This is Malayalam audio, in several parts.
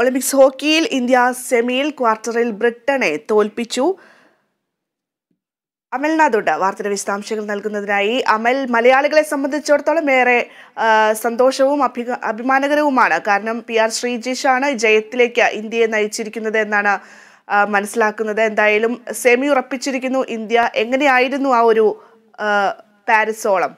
ഒളിമ്പിക്സ് ഹോക്കിയിൽ ഇന്ത്യ സെമിയിൽ ക്വാർട്ടറിൽ ബ്രിട്ടനെ തോൽപ്പിച്ചു അമൽനാഥുണ്ട് വാർത്തയുടെ വിശദാംശങ്ങൾ നൽകുന്നതിനായി അമൽ മലയാളികളെ സംബന്ധിച്ചിടത്തോളം ഏറെ സന്തോഷവും അഭി അഭിമാനകരവുമാണ് കാരണം പി ആർ ശ്രീജേഷാണ് ജയത്തിലേക്ക് ഇന്ത്യയെ നയിച്ചിരിക്കുന്നത് എന്നാണ് മനസ്സിലാക്കുന്നത് എന്തായാലും സെമി ഉറപ്പിച്ചിരിക്കുന്നു ഇന്ത്യ എങ്ങനെയായിരുന്നു ആ ഒരു പാരിസോളം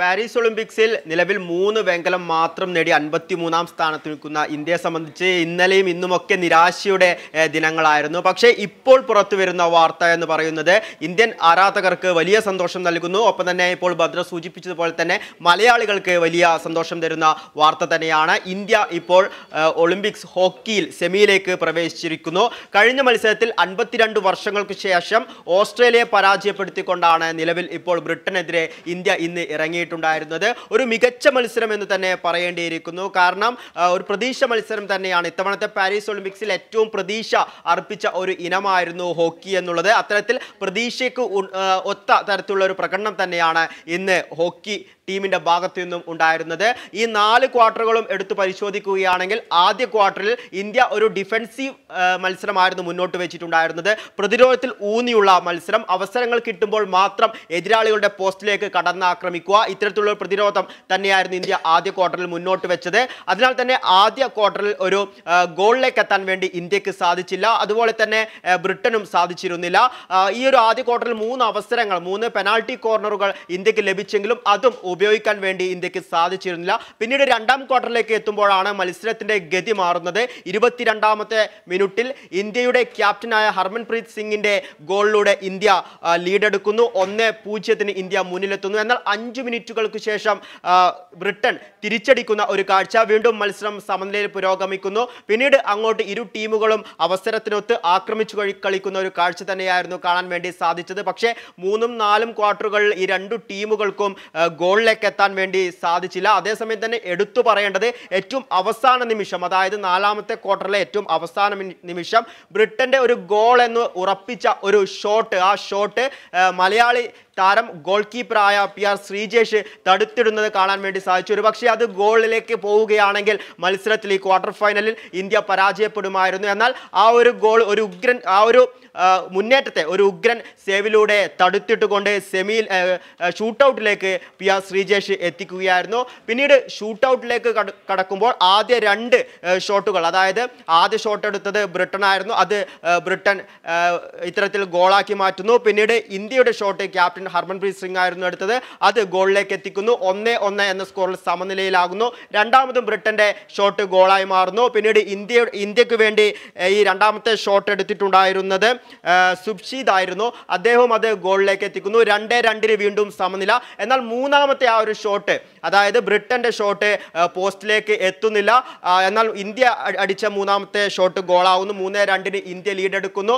പാരീസ് ഒളിമ്പിക്സിൽ നിലവിൽ മൂന്ന് വെങ്കലം മാത്രം നേടി അൻപത്തിമൂന്നാം സ്ഥാനത്ത് നിൽക്കുന്ന ഇന്ത്യയെ സംബന്ധിച്ച് ഇന്നലെയും ഇന്നുമൊക്കെ നിരാശയുടെ ദിനങ്ങളായിരുന്നു പക്ഷേ ഇപ്പോൾ പുറത്തു വരുന്ന വാർത്ത എന്ന് പറയുന്നത് ഇന്ത്യൻ ആരാധകർക്ക് വലിയ സന്തോഷം നൽകുന്നു ഒപ്പം തന്നെ ഇപ്പോൾ ഭദ്ര സൂചിപ്പിച്ചതുപോലെ തന്നെ മലയാളികൾക്ക് വലിയ സന്തോഷം തരുന്ന വാർത്ത തന്നെയാണ് ഇന്ത്യ ഇപ്പോൾ ഒളിമ്പിക്സ് ഹോക്കിയിൽ സെമിയിലേക്ക് പ്രവേശിച്ചിരിക്കുന്നു കഴിഞ്ഞ മത്സരത്തിൽ അൻപത്തിരണ്ട് വർഷങ്ങൾക്ക് ശേഷം ഓസ്ട്രേലിയയെ പരാജയപ്പെടുത്തിക്കൊണ്ടാണ് നിലവിൽ ഇപ്പോൾ ബ്രിട്ടനെതിരെ ഇന്ത്യ ഇന്ന് ഇറങ്ങിയിട്ടുള്ളത് ഉണ്ടായിരുന്നത് ഒരു മികച്ച മത്സരം എന്ന് തന്നെ പറയേണ്ടിയിരിക്കുന്നു കാരണം ഒരു പ്രതീക്ഷ മത്സരം തന്നെയാണ് ഇത്തവണത്തെ പാരീസ് ഒളിമ്പിക്സിൽ ഏറ്റവും പ്രതീക്ഷ അർപ്പിച്ച ഒരു ഇനമായിരുന്നു ഹോക്കി എന്നുള്ളത് അത്തരത്തിൽ പ്രതീക്ഷയ്ക്ക് ഒത്ത തരത്തിലുള്ള ഒരു പ്രകടനം തന്നെയാണ് ഇന്ന് ഹോക്കി ടീമിന്റെ ഭാഗത്തു നിന്നും ഉണ്ടായിരുന്നത് ഈ നാല് ക്വാർട്ടറുകളും എടുത്തു പരിശോധിക്കുകയാണെങ്കിൽ ആദ്യ ക്വാർട്ടറിൽ ഇന്ത്യ ഒരു ഡിഫൻസീവ് മത്സരമായിരുന്നു മുന്നോട്ട് വെച്ചിട്ടുണ്ടായിരുന്നത് പ്രതിരോധത്തിൽ ഊന്നിയുള്ള മത്സരം അവസരങ്ങൾ കിട്ടുമ്പോൾ മാത്രം എതിരാളികളുടെ പോസ്റ്റിലേക്ക് കടന്നാക്രമിക്കുക ഇത്തരത്തിലുള്ള പ്രതിരോധം തന്നെയായിരുന്നു ഇന്ത്യ ആദ്യ ക്വാർട്ടറിൽ മുന്നോട്ട് വെച്ചത് അതിനാൽ തന്നെ ആദ്യ ക്വാർട്ടറിൽ ഒരു ഗോളിലേക്ക് എത്താൻ വേണ്ടി ഇന്ത്യക്ക് സാധിച്ചില്ല അതുപോലെ തന്നെ ബ്രിട്ടനും സാധിച്ചിരുന്നില്ല ഈ ഒരു ആദ്യ ക്വാർട്ടറിൽ മൂന്ന് അവസരങ്ങൾ മൂന്ന് പെനാൾട്ടി കോർണറുകൾ ഇന്ത്യക്ക് ലഭിച്ചെങ്കിലും അതും ഉപയോഗിക്കാൻ വേണ്ടി ഇന്ത്യക്ക് സാധിച്ചിരുന്നില്ല പിന്നീട് രണ്ടാം ക്വാർട്ടറിലേക്ക് എത്തുമ്പോഴാണ് മത്സരത്തിന്റെ ഗതി മാറുന്നത് ഇരുപത്തിരണ്ടാമത്തെ മിനിറ്റിൽ ഇന്ത്യയുടെ ക്യാപ്റ്റനായ ഹർമൻപ്രീത് സിംഗിന്റെ ഗോളിലൂടെ ഇന്ത്യ ലീഡെടുക്കുന്നു ഒന്ന് പൂജ്യത്തിന് ഇന്ത്യ മുന്നിലെത്തുന്നു എന്നാൽ അഞ്ച് മിനിറ്റുകൾക്ക് ശേഷം ബ്രിട്ടൻ തിരിച്ചടിക്കുന്ന ഒരു കാഴ്ച വീണ്ടും മത്സരം സമനിലയിൽ പുരോഗമിക്കുന്നു പിന്നീട് അങ്ങോട്ട് ഇരു ടീമുകളും അവസരത്തിനൊത്ത് ആക്രമിച്ചു കളിക്കുന്ന ഒരു കാഴ്ച തന്നെയായിരുന്നു കാണാൻ വേണ്ടി സാധിച്ചത് പക്ഷേ മൂന്നും നാലും ക്വാർട്ടറുകളിൽ ഈ രണ്ടു ടീമുകൾക്കും ഗോൾ മുകളിലേക്ക് എത്താൻ വേണ്ടി സാധിച്ചില്ല അതേസമയം തന്നെ എടുത്തു പറയേണ്ടത് ഏറ്റവും അവസാന നിമിഷം അതായത് നാലാമത്തെ ക്വാർട്ടറിലെ ഏറ്റവും അവസാന നിമിഷം ബ്രിട്ടൻ്റെ ഒരു ഗോൾ എന്ന് ഉറപ്പിച്ച ഒരു ഷോട്ട് ആ ഷോട്ട് മലയാളി താരം ഗോൾ കീപ്പറായ പി ആർ ശ്രീജേഷ് തടുത്തിടുന്നത് കാണാൻ വേണ്ടി സാധിച്ചു ഒരുപക്ഷെ അത് ഗോളിലേക്ക് പോവുകയാണെങ്കിൽ മത്സരത്തിൽ ഈ ക്വാർട്ടർ ഫൈനലിൽ ഇന്ത്യ പരാജയപ്പെടുമായിരുന്നു എന്നാൽ ആ ഒരു ഗോൾ ഒരു ഉഗ്രൻ ആ ഒരു മുന്നേറ്റത്തെ ഒരു ഉഗ്രൻ സേവിലൂടെ തടുത്തിട്ടുകൊണ്ട് സെമിയിൽ ഷൂട്ടൗട്ടിലേക്ക് പി ആർ ശ്രീജേഷ് എത്തിക്കുകയായിരുന്നു പിന്നീട് ഷൂട്ടൗട്ടിലേക്ക് കടക്കുമ്പോൾ ആദ്യ രണ്ട് ഷോട്ടുകൾ അതായത് ആദ്യ ഷോട്ട് എടുത്തത് ബ്രിട്ടനായിരുന്നു അത് ബ്രിട്ടൻ ഇത്തരത്തിൽ ഗോളാക്കി മാറ്റുന്നു പിന്നീട് ഇന്ത്യയുടെ shot captain captain Harmanpreet Singh ആയിരുന്നു എടുത്തത് അത് ഗോളിലേക്ക് എത്തിക്കുന്നു ഒന്ന് ഒന്ന് എന്ന സ്കോറിൽ സമനിലയിലാകുന്നു രണ്ടാമതും ബ്രിട്ടന്റെ ഷോട്ട് ഗോളായി മാറുന്നു പിന്നീട് ഇന്ത്യ ഇന്ത്യക്ക് വേണ്ടി ഈ രണ്ടാമത്തെ ഷോട്ട് എടുത്തിട്ടുണ്ടായിരുന്നത് സുബ്ഷീദ് ആയിരുന്നു അദ്ദേഹവും അത് ഗോളിലേക്ക് എത്തിക്കുന്നു രണ്ടേ രണ്ടിന് വീണ്ടും സമനില എന്നാൽ മൂന്നാമത്തെ ആ ഒരു ഷോട്ട് അതായത് ബ്രിട്ടന്റെ ഷോട്ട് പോസ്റ്റിലേക്ക് എത്തുന്നില്ല എന്നാൽ ഇന്ത്യ അടിച്ച മൂന്നാമത്തെ ഷോട്ട് ഗോളാവുന്നു മൂന്നേ രണ്ടിന് ഇന്ത്യ ലീഡ് എടുക്കുന്നു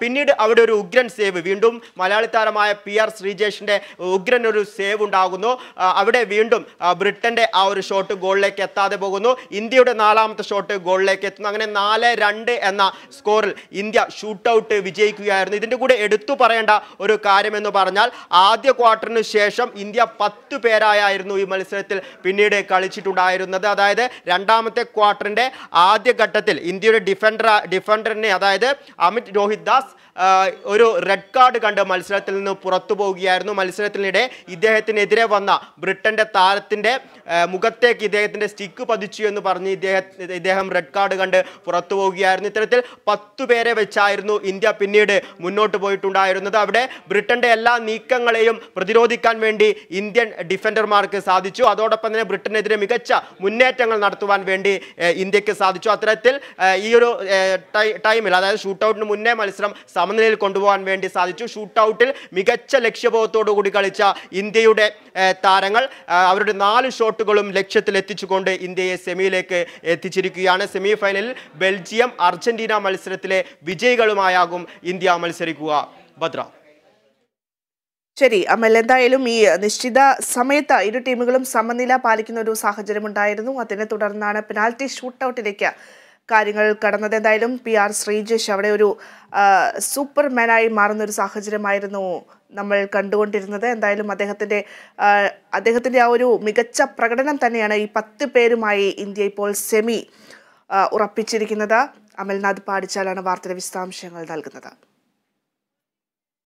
പിന്നീട് അവിടെ ഒരു ഉഗ്രൻ സേവ് വീണ്ടും മലയാളി താരമായ പി ആർ ശ്രീജേഷിൻ്റെ ഉഗ്രൻ ഒരു സേവ് ഉണ്ടാകുന്നു അവിടെ വീണ്ടും ബ്രിട്ടൻ്റെ ആ ഒരു ഷോട്ട് ഗോളിലേക്ക് എത്താതെ പോകുന്നു ഇന്ത്യയുടെ നാലാമത്തെ ഷോട്ട് ഗോളിലേക്ക് എത്തുന്നു അങ്ങനെ നാല് രണ്ട് എന്ന സ്കോറിൽ ഇന്ത്യ ഷൂട്ട് ഔട്ട് വിജയിക്കുകയായിരുന്നു ഇതിൻ്റെ കൂടെ എടുത്തു പറയേണ്ട ഒരു കാര്യമെന്ന് പറഞ്ഞാൽ ആദ്യ ക്വാർട്ടറിന് ശേഷം ഇന്ത്യ പത്ത് പേരായായിരുന്നു ഈ മത്സരത്തിൽ പിന്നീട് കളിച്ചിട്ടുണ്ടായിരുന്നത് അതായത് രണ്ടാമത്തെ ക്വാർട്ടറിൻ്റെ ആദ്യഘട്ടത്തിൽ ഇന്ത്യയുടെ ഡിഫൻഡർ ഡിഫൻഡറിനെ അതായത് അമിത് രോഹിത് ദാസ് ഒരു റെഡ് കാർഡ് കണ്ട് മത്സരത്തിൽ നിന്ന് പുറത്തു പോവുകയായിരുന്നു മത്സരത്തിനിടെ ഇദ്ദേഹത്തിനെതിരെ വന്ന ബ്രിട്ടന്റെ താരത്തിന്റെ മുഖത്തേക്ക് ഇദ്ദേഹത്തിൻ്റെ സ്റ്റിക്ക് പതിച്ചു എന്ന് പറഞ്ഞ് ഇദ്ദേഹം ഇദ്ദേഹം റെഡ് കാർഡ് കണ്ട് പുറത്തു പോവുകയായിരുന്നു ഇത്തരത്തിൽ പത്തു പേരെ വെച്ചായിരുന്നു ഇന്ത്യ പിന്നീട് മുന്നോട്ട് പോയിട്ടുണ്ടായിരുന്നത് അവിടെ ബ്രിട്ടന്റെ എല്ലാ നീക്കങ്ങളെയും പ്രതിരോധിക്കാൻ വേണ്ടി ഇന്ത്യൻ ഡിഫൻഡർമാർക്ക് സാധിച്ചു അതോടൊപ്പം തന്നെ ബ്രിട്ടനെതിരെ മികച്ച മുന്നേറ്റങ്ങൾ നടത്തുവാൻ വേണ്ടി ഇന്ത്യക്ക് സാധിച്ചു അത്തരത്തിൽ ഈ ഒരു ടൈമിൽ അതായത് ഷൂട്ടൗട്ടിന് മുന്നേ മത്സരം സമനിലയിൽ കൊണ്ടുപോകാൻ വേണ്ടി സാധിച്ചു ഷൂട്ടൗട്ടിൽ മികച്ച ലക്ഷ്യം ലക്ഷ്യബോധത്തോടുകൂടി കളിച്ച ഇന്ത്യയുടെ താരങ്ങൾ അവരുടെ നാല് ഷോട്ടുകളും ലക്ഷ്യത്തിൽ എത്തിച്ചുകൊണ്ട് ഇന്ത്യയെ സെമിയിലേക്ക് എത്തിച്ചിരിക്കുകയാണ് സെമി ഫൈനലിൽ ബെൽജിയം അർജന്റീന മത്സരത്തിലെ വിജയികളുമായാകും ഇന്ത്യ മത്സരിക്കുക ഭദ്ര ശരി അമൽ എന്തായാലും ഈ നിശ്ചിത സമയത്ത് ഇരു ടീമുകളും സമനില പാലിക്കുന്ന ഒരു സാഹചര്യം ഉണ്ടായിരുന്നു അതിനെ തുടർന്നാണ് പെനാൽറ്റി ഷൂട്ടൗട്ടിലേക്ക് കാര്യങ്ങൾ കടന്നത് എന്തായാലും പി ആർ ശ്രീജേഷ് അവിടെ ഒരു സൂപ്പർമാനായി മാറുന്ന ഒരു സാഹചര്യമായിരുന്നു നമ്മൾ കണ്ടുകൊണ്ടിരുന്നത് എന്തായാലും അദ്ദേഹത്തിൻ്റെ അദ്ദേഹത്തിൻ്റെ ആ ഒരു മികച്ച പ്രകടനം തന്നെയാണ് ഈ പത്ത് പേരുമായി ഇന്ത്യ ഇപ്പോൾ സെമി ഉറപ്പിച്ചിരിക്കുന്നത് അമൽനാഥ് പാടിച്ചാലാണ് വാർത്തയുടെ വിശദാംശങ്ങൾ നൽകുന്നത്